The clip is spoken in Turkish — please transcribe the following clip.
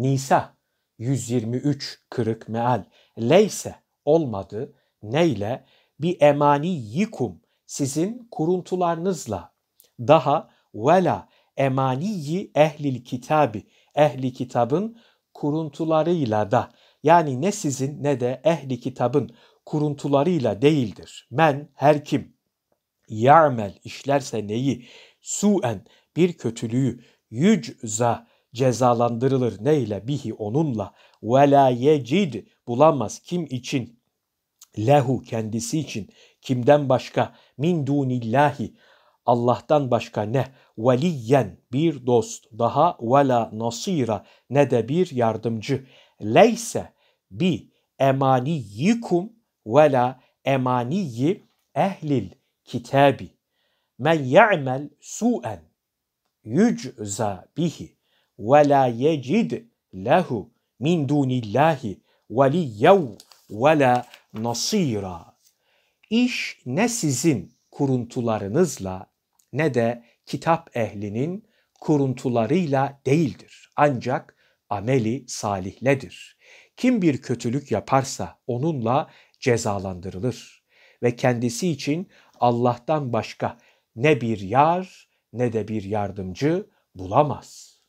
Nisa 123 kırık meal. Leyse olmadı. Neyle? Bi yikum sizin kuruntularınızla. Daha vela emaniyi ehlil kitabi ehli kitabın kuruntularıyla da yani ne sizin ne de ehli kitabın kuruntularıyla değildir. Men her kim ya'mel işlerse neyi suen bir kötülüğü yücza cezalandırılır. Neyle? Bihi onunla. Ve la yecid bulamaz. Kim için? Lehu kendisi için. Kimden başka? Min dunillahi. Allah'tan başka ne? Veliyen bir dost daha ve la nasira ne de bir yardımcı. Leyse bi emaniyikum ve la emaniyi ehlil kitabi. Men ya'mel su'en yücza bihi ve la yecid lehu min dunillahi veliyyev ve la nasira. İş ne sizin kuruntularınızla ne de kitap ehlinin kuruntularıyla değildir. Ancak ameli salihledir. Kim bir kötülük yaparsa onunla cezalandırılır ve kendisi için Allah'tan başka ne bir yar ne de bir yardımcı bulamaz.''